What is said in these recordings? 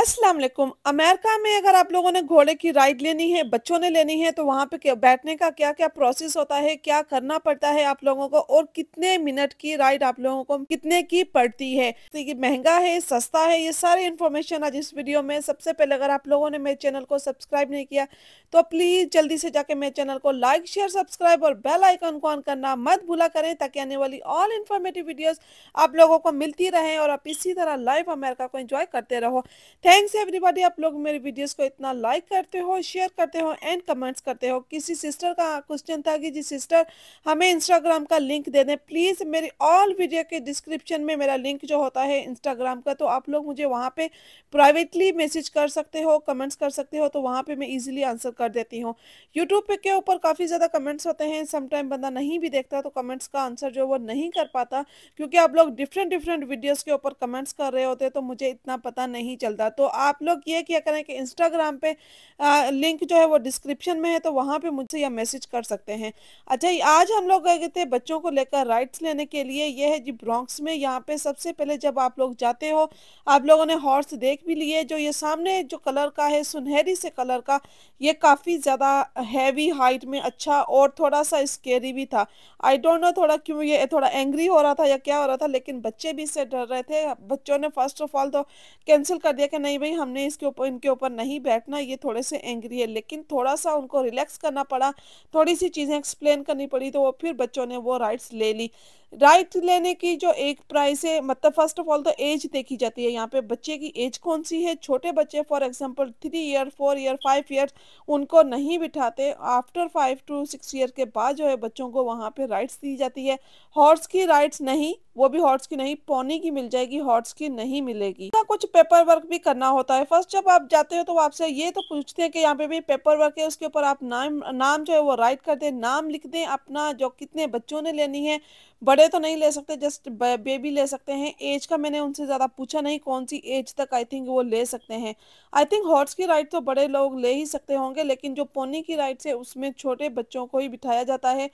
अस्सलाम वालेकुम अमेरिका में अगर आप लोगों ने घोड़े की राइड लेनी है बच्चों ने लेनी है तो वहाँ पे क्या बैठने का क्या क्या प्रोसेस होता है क्या करना पड़ता है आप लोगों को और कितने मिनट की राइड आप लोगों को कितने की पड़ती है तो ये महंगा है सस्ता है ये सारी इन्फॉर्मेशन आज इस वीडियो में सबसे पहले अगर आप लोगों ने मेरे चैनल को सब्सक्राइब नहीं किया तो प्लीज़ जल्दी से जाके मेरे चैनल को लाइक शेयर सब्सक्राइब और बेल आइकन को ऑन करना मत भूला करें ताकि आने वाली ऑल इन्फॉर्मेटिव वीडियोज़ आप लोगों को मिलती रहे और आप इसी तरह लाइव अमेरिका को एंजॉय करते रहो थैंक्स एवरीबॉडी आप लोग मेरे वीडियोस को इतना लाइक करते हो शेयर करते हो एंड कमेंट्स करते हो किसी सिस्टर का क्वेश्चन था कि जी सिस्टर हमें इंस्टाग्राम का लिंक दे दें प्लीज़ मेरी ऑल वीडियो के डिस्क्रिप्शन में मेरा लिंक जो होता है इंस्टाग्राम का तो आप लोग मुझे वहाँ पे प्राइवेटली मैसेज कर सकते हो कमेंट्स कर सकते हो तो वहाँ पर मैं ईजिली आंसर कर देती हूँ यूट्यूब के ऊपर काफ़ी ज़्यादा कमेंट्स होते हैं समटाइम बंदा नहीं भी देखता तो कमेंट्स का आंसर जो वो नहीं कर पाता क्योंकि आप लोग डिफरेंट डिफरेंट वीडियोज़ के ऊपर कमेंट्स कर रहे होते तो मुझे इतना पता नहीं चलता जाएगा तो आप लोग ये क्या करें कि इंस्टाग्राम पे आ, लिंक जो है वो डिस्क्रिप्शन में है तो वहाँ पे मुझसे यह मैसेज कर सकते हैं अच्छा आज हम लोग गए थे बच्चों को लेकर राइड्स लेने के लिए यह है जी ब्रॉन्क्स में यहाँ पे सबसे पहले जब आप लोग जाते हो आप लोगों ने हॉर्स देख भी लिए जो ये सामने जो कलर का है सुनहरी से कलर का ये काफ़ी ज़्यादा हैवी हाइट में अच्छा और थोड़ा सा स्केरी भी था आई डोंट नो थोड़ा क्यों ये थोड़ा एंग्री हो रहा था या क्या हो रहा था लेकिन बच्चे भी इससे डर रहे थे बच्चों ने फर्स्ट ऑफ ऑल तो कैंसिल कर दिया कि नहीं भाई हमने इसके ऊपर इनके ऊपर नहीं बैठना ये थोड़े से एंग्री है लेकिन थोड़ा सा उनको रिलैक्स करना पड़ा थोड़ी सी चीज़ें एक्सप्लेन करनी पड़ी तो वो फिर बच्चों ने वो राइट्स ले ली राइट लेने की जो एक प्राइस है मतलब फर्स्ट ऑफ ऑल तो एज देखी जाती है यहाँ पे बच्चे की एज कौन सी है छोटे बच्चे for example three year four year five year उनको नहीं बिठाते after five to six year के बाद जो है बच्चों को वहाँ पे राइट्स दी जाती है हॉर्स की राइट्स नहीं वो भी हॉर्स की नहीं पोनी की मिल जाएगी हॉर्स की नहीं मिलेगी तो कुछ पेपर वर्क भी करना होता है फर्स्ट जब आप जाते हो तो आपसे ये तो पूछते हैं कि यहाँ पे भी पेपर वर्क है उसके ऊपर आप नाम नाम जो है वो राइट कर दें नाम लिख दें अपना जो कितने बच्चों ने लेनी है बड़े तो नहीं ले सकते जस्ट बेबी ले सकते हैं एज का मैंने उनसे ज़्यादा पूछा नहीं कौन सी एज तक आई थिंक वो ले सकते हैं आई थिंक हॉर्स की राइड तो बड़े लोग ले ही सकते होंगे लेकिन जो पोनी की राइड से उसमें छोटे बच्चों को ही बिठाया जाता है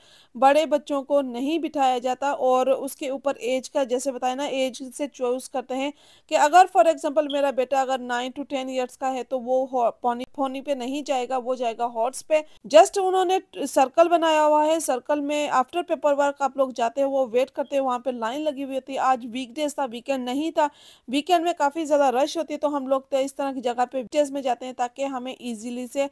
बड़े बच्चों को नहीं बिठाया जाता और उसके ऊपर एज का जैसे बताया ना एज से चूज़ करते हैं कि अगर फॉर एग्जाम्पल मेरा बेटा अगर नाइन टू टेन ईयर्स का है तो वो पोनी पोनी पे नहीं जाएगा वो जाएगा हॉर्स पे जस्ट उन्होंने सर्कल बनाया हुआ है सर्कल में आफ्टर पेपर वर्क आप लोग जाते हैं वो वेट करते हैं वहाँ पे लाइन लगी हुई होती है आज वीकडेज था वीकेंड नहीं था वीकेंड में काफ़ी ज़्यादा रश होती है तो हम लोग तो इस तरह की जगह पे वीकडेज में जाते हैं ताकि हमें ईजिली से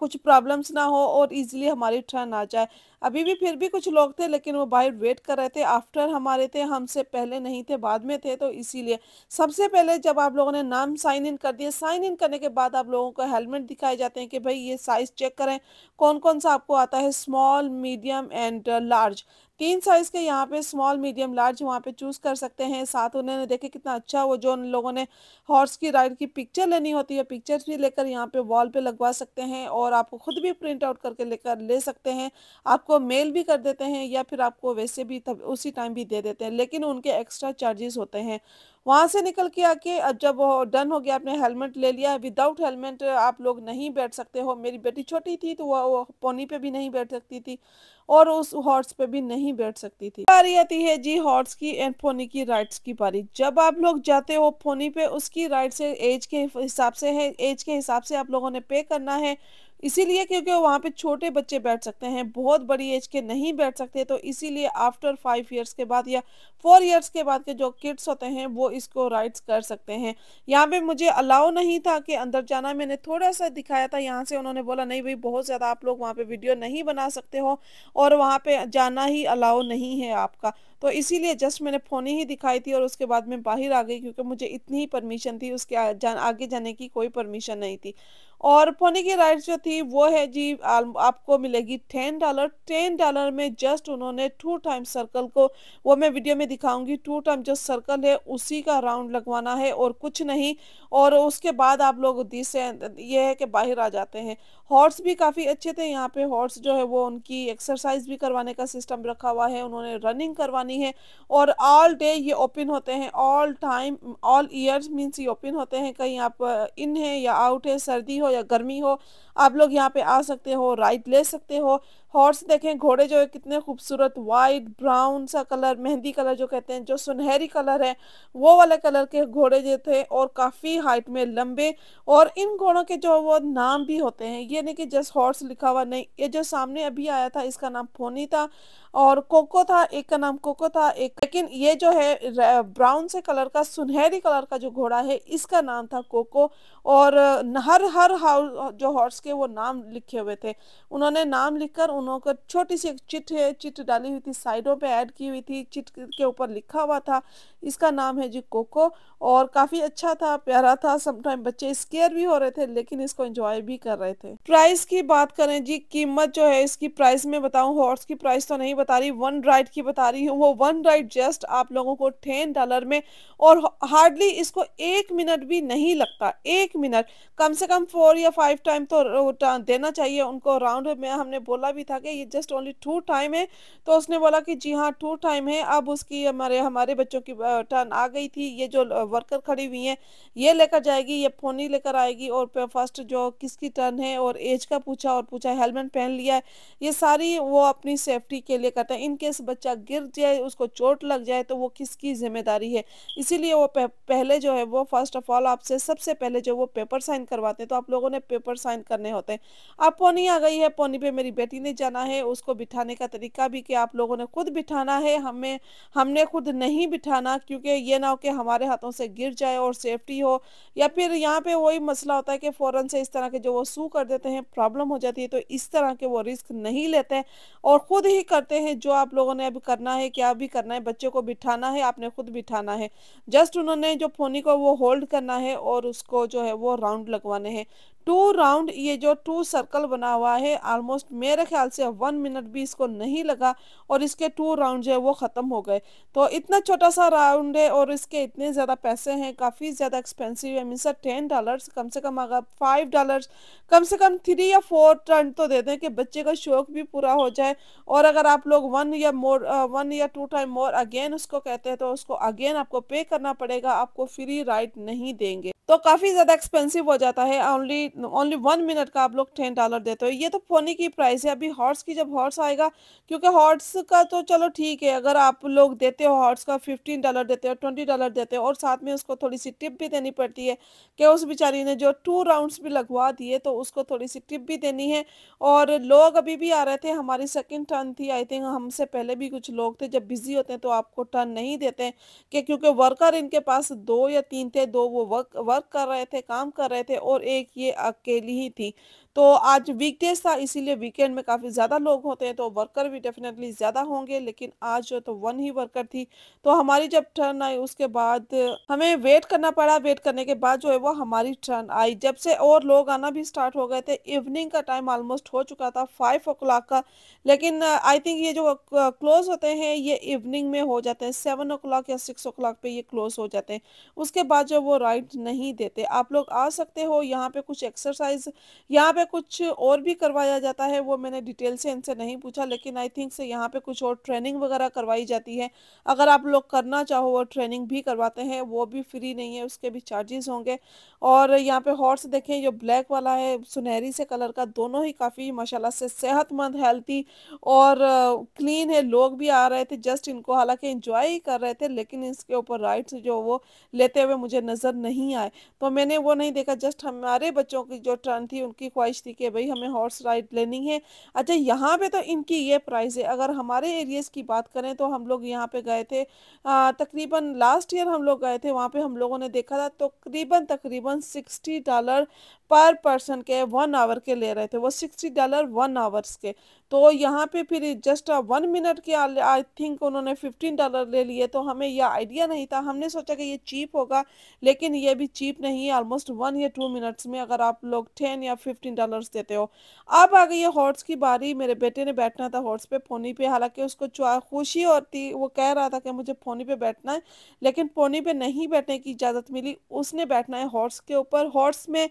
कुछ प्रॉब्लम्स ना हो और ईजिली हमारी ट्रेन आ जाए अभी भी फिर भी कुछ लोग थे लेकिन वो बाहर वेट कर रहे थे आफ्टर हमारे थे हमसे पहले नहीं थे बाद में थे तो इसीलिए सबसे पहले जब आप लोगों ने नाम साइन इन कर दिया साइन इन करने के बाद आप लोगों को हेलमेट दिखाए जाते हैं कि भाई ये साइज़ चेक करें कौन कौन सा आपको आता है स्मॉल मीडियम एंड लार्ज तीन साइज़ के यहाँ पे स्मॉल मीडियम लार्ज वहाँ पे चूज़ कर सकते हैं साथ उन्होंने देखे कितना अच्छा वो जो उन लोगों ने हॉर्स की राइड की पिक्चर लेनी होती है पिक्चर्स भी लेकर यहाँ पे वॉल पे लगवा सकते हैं और आपको खुद भी प्रिंट आउट करके लेकर ले सकते हैं आपको मेल भी कर देते हैं या फिर आपको वैसे भी तब उसी टाइम भी दे देते हैं लेकिन उनके एक्स्ट्रा चार्जेस होते हैं वहाँ से निकल के आके अब जब डन हो गया आपने हेलमेट ले लिया विदाउट हेलमेट आप लोग नहीं बैठ सकते हो मेरी बेटी छोटी थी तो वो पोनी पे भी नहीं बैठ सकती थी और उस हॉर्स पे भी नहीं बैठ सकती थी पारी आती है जी हॉर्स की एंड पोनी की राइट्स की पारी जब आप लोग जाते हो पोनी पे उसकी राइट्स एज के हिसाब से है एज के हिसाब से आप लोगों ने पे करना है इसीलिए क्योंकि वहाँ पे छोटे बच्चे बैठ सकते हैं बहुत बड़ी एज के नहीं बैठ सकते तो इसीलिए आफ्टर फाइव ईयर्स के बाद या फोर ईयर्स के बाद के जो किड्स होते हैं वो इसको राइड्स कर सकते हैं यहाँ पे मुझे अलाउ नहीं था कि अंदर जाना मैंने थोड़ा सा दिखाया था यहाँ से उन्होंने बोला नहीं भाई बहुत ज़्यादा आप लोग वहाँ पर वीडियो नहीं बना सकते हो और वहाँ पर जाना ही अलाउ नहीं है आपका तो इसीलिए जस्ट मैंने फ़ोन ही दिखाई थी और उसके बाद मैं बाहर आ गई क्योंकि मुझे इतनी ही परमिशन थी उसके आगे जाने की कोई परमिशन नहीं थी और पोनी की राइड जो थी वो है जी आपको मिलेगी टेन डॉलर टेन डॉलर में जस्ट उन्होंने टू टाइम सर्कल को वो मैं वीडियो में दिखाऊंगी टू टाइम जो सर्कल है उसी का राउंड लगवाना है और कुछ नहीं और उसके बाद आप लोग दी से ये है कि बाहर आ जाते हैं हॉर्स भी काफ़ी अच्छे थे यहाँ पे हॉर्स जो है वो उनकी एक्सरसाइज भी करवाने का सिस्टम रखा हुआ है उन्होंने रनिंग करवानी है और ऑल डे ये ओपन होते हैं all time all year means ये ओपन होते हैं कहीं आप इन है या आउट है सर्दी हो या गर्मी हो आप लोग यहाँ पे आ सकते हो राइड ले सकते हो हॉर्स देखें घोड़े जो है कितने खूबसूरत वाइट ब्राउन सा कलर मेहंदी कलर जो कहते हैं जो सुनहरी कलर है वो वाले कलर के घोड़े जो थे और काफ़ी हाइट में लंबे और इन घोड़ों के जो वो नाम भी होते हैं ये नहीं कि जस्ट हॉर्स लिखा हुआ नहीं ये जो सामने अभी आया था इसका नाम फोनी था और कोको था एक का नाम कोको था एक लेकिन ये जो है ब्राउन से कलर का सुनहरी कलर का जो घोड़ा है इसका नाम था कोको और हर हर हाउस जो हॉर्स के वो नाम लिखे हुए थे उन्होंने नाम लिखकर उन्होंने छोटी सी एक चिट है चिट डाली हुई थी साइडों पे ऐड की हुई थी चिट के ऊपर लिखा हुआ था इसका नाम है जी कोको और काफ़ी अच्छा था प्यारा था समटाइम बच्चे स्केयर भी हो रहे थे लेकिन इसको एंजॉय भी कर रहे थे प्राइस की बात करें जी कीमत जो है इसकी प्राइस में बताऊँ हॉर्स की प्राइस तो नहीं बता रही वन राइड की बता रही हूँ वो वन राइड जस्ट आप लोगों को टेन डॉलर में और हार्डली इसको एक मिनट भी नहीं लगता एक मिनट कम से कम फोर या फाइव टाइम तो देना चाहिए उनको राउंड में हमने बोला भी था कि ये जस्ट ओनली टू टाइम है तो उसने बोला कि जी हाँ टू टाइम है अब उसकी हमारे हमारे बच्चों की टर्न आ गई थी ये जो वर्कर खड़ी हुई हैं ये लेकर जाएगी ये फोनी लेकर आएगी और फर्स्ट जो किसकी टर्न है और एज का पूछा और पूछा हेलमेट पहन लिया है ये सारी वो अपनी सेफ्टी के लिए करते हैं इन केस बच्चा गिर जाए उसको चोट लग जाए तो वो किसकी जिम्मेदारी है इसीलिए वो पहले जो है वो फर्स्ट ऑफ ऑल आपसे सबसे पहले जो वो पेपर साइन करवाते हैं तो आप लोगों ने पेपर साइन करने होते हैं अब पोनी आ गई है पोनी पे मेरी बेटी ने जाना है उसको बिठाने का तरीका भी कि आप लोगों ने खुद बिठाना है हमें हमने खुद नहीं बिठाना क्योंकि ये ना हो कि हमारे हाथों से गिर जाए और सेफ्टी हो या फिर यहाँ पे वही मसला होता है कि फ़ौरन से इस तरह के जो वो सू कर देते हैं प्रॉब्लम हो जाती है तो इस तरह के वो रिस्क नहीं लेते हैं और ख़ुद ही करते हैं जो आप लोगों ने अभी करना है क्या भी करना है बच्चे को बिठाना है आपने खुद बिठाना है जस्ट उन्होंने जो फोनी को वो होल्ड करना है और उसको जो है वो राउंड लगवाने हैं टू राउंड ये जो टू सर्कल बना हुआ है ऑलमोस्ट मेरे ख्याल से वन मिनट भी इसको नहीं लगा और इसके टू राउंड जो है वो ख़त्म हो गए तो इतना छोटा सा राउंड है और इसके इतने ज़्यादा पैसे हैं काफ़ी ज़्यादा एक्सपेंसिव है मीन्स टेन डॉलर्स कम से कम अगर फाइव डॉलर्स कम से कम थ्री या फोर टर्न तो दे दें कि बच्चे का शौक भी पूरा हो जाए और अगर आप लोग वन या मोर वन या टू टाइम मोर अगेन उसको कहते हैं तो उसको अगेन आपको पे करना पड़ेगा आपको फ्री राइड नहीं देंगे तो काफ़ी ज़्यादा एक्सपेंसिव हो जाता है ओनली ओनली वन मिनट का आप लोग टेन डॉलर देते हो ये तो पोनी की प्राइस है अभी हॉर्स की जब हॉर्स आएगा क्योंकि हॉर्स का तो चलो ठीक है अगर आप लोग देते हो हॉर्स का फिफ्टीन डॉलर देते हो ट्वेंटी डॉलर देते हो और साथ में उसको थोड़ी सी टिप भी देनी पड़ती है कि उस बेचारी ने जो टू राउंड्स भी लगवा दिए तो उसको थोड़ी सी टिप भी देनी है और लोग अभी भी आ रहे थे हमारी सेकेंड टर्न थी आई थिंक हमसे पहले भी कुछ लोग थे जब बिजी होते हैं तो आपको टर्न नहीं देते हैं कि क्योंकि वर्कर इनके पास दो या तीन थे दो वो वर्क वर्क कर रहे थे काम कर रहे थे और एक ये अकेली ही थी तो आज वीकडेज था इसीलिए वीकेंड में काफ़ी ज़्यादा लोग होते हैं तो वर्कर भी डेफिनेटली ज़्यादा होंगे लेकिन आज जो तो वन ही वर्कर थी तो हमारी जब टर्न आई उसके बाद हमें वेट करना पड़ा वेट करने के बाद जो है वो हमारी टर्न आई जब से और लोग आना भी स्टार्ट हो गए थे इवनिंग का टाइम ऑलमोस्ट हो चुका था फाइव ओ का लेकिन आई थिंक ये जो क्लोज होते हैं ये इवनिंग में हो जाते हैं सेवन ओ या सिक्स ओ पे ये क्लोज हो जाते हैं उसके बाद जो वो राइड नहीं देते आप लोग आ सकते हो यहाँ पे कुछ एक्सरसाइज यहाँ पे कुछ और भी करवाया जाता है वो मैंने डिटेल से इनसे नहीं पूछा लेकिन आई थिंक से यहाँ पे कुछ और ट्रेनिंग वगैरह करवाई जाती है अगर आप लोग करना चाहो वो ट्रेनिंग भी करवाते हैं वो भी फ्री नहीं है उसके भी चार्जेस होंगे और यहाँ पे हॉर्स देखें जो ब्लैक वाला है सुनहरी से कलर का दोनों ही काफ़ी माशाला से सेहतमंद हेल्थी और क्लीन है लोग भी आ रहे थे जस्ट इनको हालांकि इंजॉय ही कर रहे थे लेकिन इसके ऊपर राइड्स जो वो लेते हुए मुझे नज़र नहीं आए तो मैंने वो नहीं देखा जस्ट हमारे बच्चों की जो ट्रन थी उनकी ख्वाहिश ख्वाहिश थी कि भाई हमें हॉर्स राइड लेनी है अच्छा यहाँ पे तो इनकी ये प्राइस है अगर हमारे एरियाज़ की बात करें तो हम लोग यहाँ पे गए थे तकरीबन लास्ट ईयर हम लोग गए थे वहाँ पे हम लोगों ने देखा था तकरीबन तकरीबन सिक्सटी डॉलर पर पर्सन के वन आवर के ले रहे थे वो सिक्सटी डॉलर वन आवर्स के तो यहाँ पे फिर जस्ट वन मिनट के आई थिंक उन्होंने फिफ्टीन डॉलर ले लिए तो हमें यह आइडिया नहीं था हमने सोचा कि ये चीप होगा लेकिन ये भी चीप नहीं है ऑलमोस्ट वन या टू मिनट्स में अगर आप लोग टेन या फिफ्टीन डॉलर्स देते हो अब आ गई है हॉर्स की बारी मेरे बेटे ने बैठना था हॉर्स पे पोनी पे हालांकि उसको खुशी और वो कह रहा था कि मुझे पोनी पे बैठना है लेकिन पोनी पे नहीं बैठने की इजाज़त मिली उसने बैठना है हॉर्स के ऊपर हॉर्स में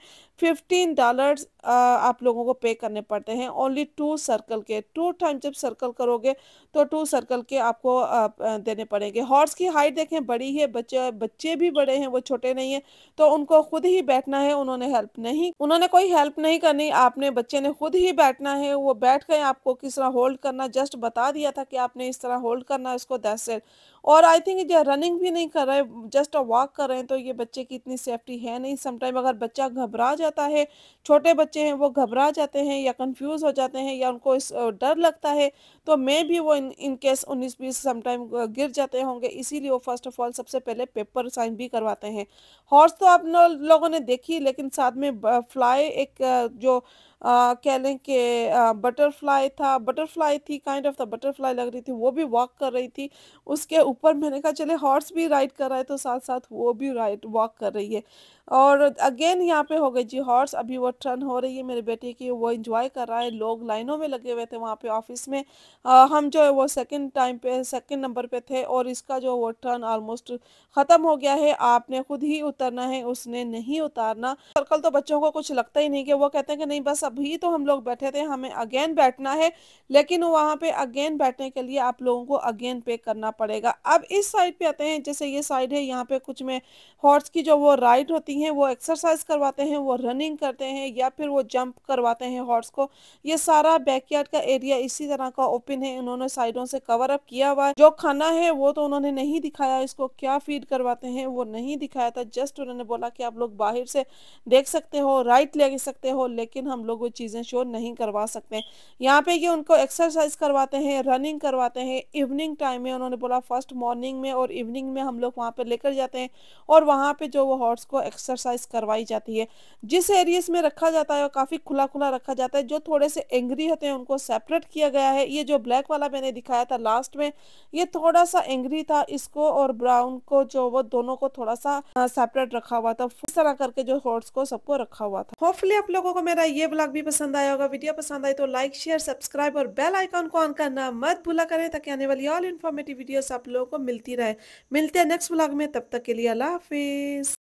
फिफ्टीन डॉलर uh, आप लोगों को पे करने पड़ते हैं ओनली टू सर्कल के टू टाइम जब सर्कल करोगे तो टू सर्कल के आपको आप uh, uh, देने पड़ेंगे हॉर्स की हाइट देखें बड़ी है बच्चे बच्चे भी बड़े हैं वो छोटे नहीं हैं तो उनको खुद ही बैठना है उन्होंने हेल्प नहीं उन्होंने कोई हेल्प नहीं करनी आपने बच्चे ने खुद ही बैठना है वो बैठ गए आपको किस तरह होल्ड करना जस्ट बता दिया था कि आपने इस तरह होल्ड करना है उसको दस से और आई थिंक रनिंग भी नहीं कर रहे जस्ट वॉक कर रहे हैं तो ये बच्चे की इतनी सेफ्टी है नहीं समटाइम अगर बच्चा घबरा जाता है छोटे बच्चे हैं वो घबरा जाते हैं या कंफ्यूज हो जाते हैं या उनको इस डर लगता है तो मे भी वो इन इन केस उन्नीस बीस समटाइम गिर जाते होंगे इसीलिए वो फर्स्ट ऑफ ऑल सबसे पहले पेपर साइन भी करवाते हैं हॉर्स तो आप लोगों ने देखी लेकिन साथ में फ्लाई एक जो कह लें कि बटरफ्लाई था बटरफ्लाई थी काइंड ऑफ द बटरफ्लाई लग रही थी वो भी वॉक कर रही थी उसके ऊपर मैंने कहा चले हॉर्स भी राइड कर रहा है तो साथ साथ वो भी राइड वॉक कर रही है और अगेन यहाँ पे हो गई जी हॉर्स अभी वो टर्न हो रही है मेरे बेटे की वो इंजॉय कर रहा है लोग लाइनों में लगे हुए थे वहाँ पे ऑफिस में आ, हम जो है वो सेकंड टाइम पे सेकंड नंबर पे थे और इसका जो वो टर्न ऑलमोस्ट ख़त्म हो गया है आपने खुद ही उतरना है उसने नहीं उतारना सर्कल तो बच्चों को कुछ लगता ही नहीं कि वो कहते हैं कि नहीं बस अभी तो हम लोग बैठे थे हमें अगेन बैठना है लेकिन वहाँ पर अगेन बैठने के लिए आप लोगों को अगेन पे करना पड़ेगा अब इस साइड पर आते हैं जैसे ये साइड है यहाँ पे कुछ में हॉर्स की जो वो राइड होती करती हैं वो एक्सरसाइज करवाते हैं वो रनिंग करते हैं या फिर वो जंप करवाते हैं हॉर्स को ये सारा बैकयार्ड का एरिया इसी तरह का ओपन है इन्होंने साइडों से कवर अप किया हुआ है जो खाना है वो तो उन्होंने नहीं दिखाया इसको क्या फीड करवाते हैं वो नहीं दिखाया था जस्ट उन्होंने बोला कि आप लोग बाहर से देख सकते हो राइट ले सकते हो लेकिन हम लोग वो चीज़ें शो नहीं करवा सकते यहाँ पे ये उनको एक्सरसाइज करवाते हैं रनिंग करवाते हैं इवनिंग टाइम में उन्होंने बोला फर्स्ट मॉर्निंग में और इवनिंग में हम लोग वहाँ पर लेकर जाते हैं और वहाँ पे जो वो हॉर्स को एक्सरसाइज एक्सरसाइज करवाई जाती है जिस एरियाज में रखा जाता है वो काफ़ी खुला खुला रखा जाता है जो थोड़े से एंग्री होते हैं उनको सेपरेट किया गया है ये जो ब्लैक वाला मैंने दिखाया था लास्ट में ये थोड़ा सा एंग्री था इसको और ब्राउन को जो वो दोनों को थोड़ा सा सेपरेट रखा हुआ था इस तरह करके जो हॉर्स को सबको रखा हुआ था होपफुली आप लोगों को मेरा ये ब्लॉग भी पसंद आया होगा वीडियो पसंद आई तो लाइक शेयर सब्सक्राइब और बेल आइकॉन को ऑन करना मत भूला करें ताकि आने वाली ऑल इन्फॉर्मेटिव वीडियोस आप लोगों को मिलती रहे मिलते हैं नेक्स्ट ब्लॉग में तब तक के लिए अल्लाह हाफिज